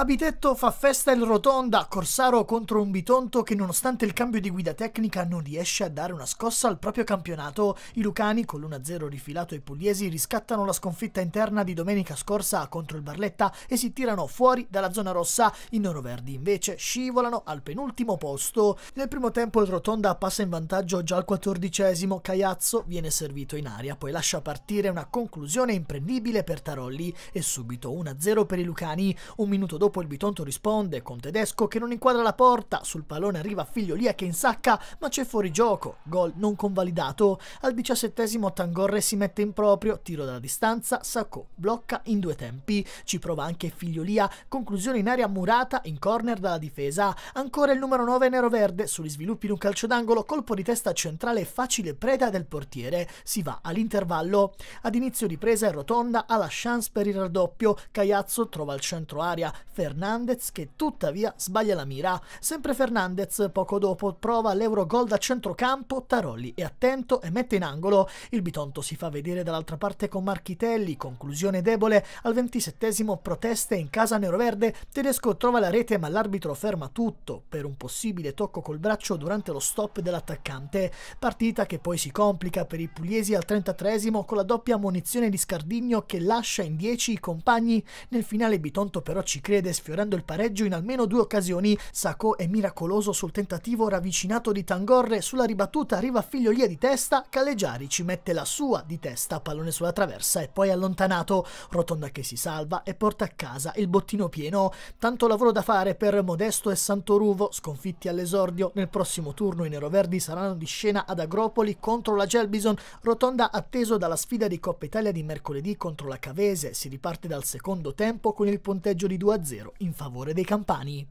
Abitetto fa festa in rotonda, Corsaro contro un Bitonto che nonostante il cambio di guida tecnica non riesce a dare una scossa al proprio campionato. I Lucani con l'1-0 rifilato ai pugliesi riscattano la sconfitta interna di domenica scorsa contro il Barletta e si tirano fuori dalla zona rossa. I noroverdi invece scivolano al penultimo posto. Nel primo tempo il Rotonda passa in vantaggio già al quattordicesimo, Caiazzo viene servito in aria, poi lascia partire una conclusione imprendibile per Tarolli e subito 1-0 per i Lucani. Un minuto dopo Dopo il Bitonto risponde con Tedesco che non inquadra la porta, sul pallone arriva Figliolia che insacca ma c'è fuori gioco, gol non convalidato, al diciassettesimo Tangorre si mette in proprio, tiro dalla distanza, Sacco blocca in due tempi, ci prova anche Figliolia, conclusione in aria murata in corner dalla difesa, ancora il numero 9 Neroverde sugli sviluppi di un calcio d'angolo, colpo di testa centrale facile preda del portiere, si va all'intervallo, ad inizio ripresa è rotonda ha la chance per il raddoppio, Caiazzo trova il centro aria, Fernandez che tuttavia sbaglia la mira. Sempre Fernandez poco dopo prova l'Eurogol da centrocampo, Tarolli è attento e mette in angolo. Il Bitonto si fa vedere dall'altra parte con Marchitelli, conclusione debole, al ventisettesimo proteste in casa neroverde, Tedesco trova la rete ma l'arbitro ferma tutto per un possibile tocco col braccio durante lo stop dell'attaccante. Partita che poi si complica per i pugliesi al 33esimo con la doppia munizione di Scardigno che lascia in 10 i compagni. Nel finale Bitonto però ci crede Grande sfiorando il pareggio in almeno due occasioni. Sacco è miracoloso sul tentativo ravvicinato di Tangorre, sulla ribattuta arriva Figliolia di testa, Caleggiari ci mette la sua di testa, pallone sulla traversa e poi allontanato. Rotonda che si salva e porta a casa il bottino pieno. Tanto lavoro da fare per Modesto e Santoruvo, sconfitti all'esordio. Nel prossimo turno i neroverdi saranno di scena ad Agropoli contro la Gelbison. Rotonda atteso dalla sfida di Coppa Italia di mercoledì contro la Cavese. Si riparte dal secondo tempo con il punteggio di 2-0. 0 in favore dei campani.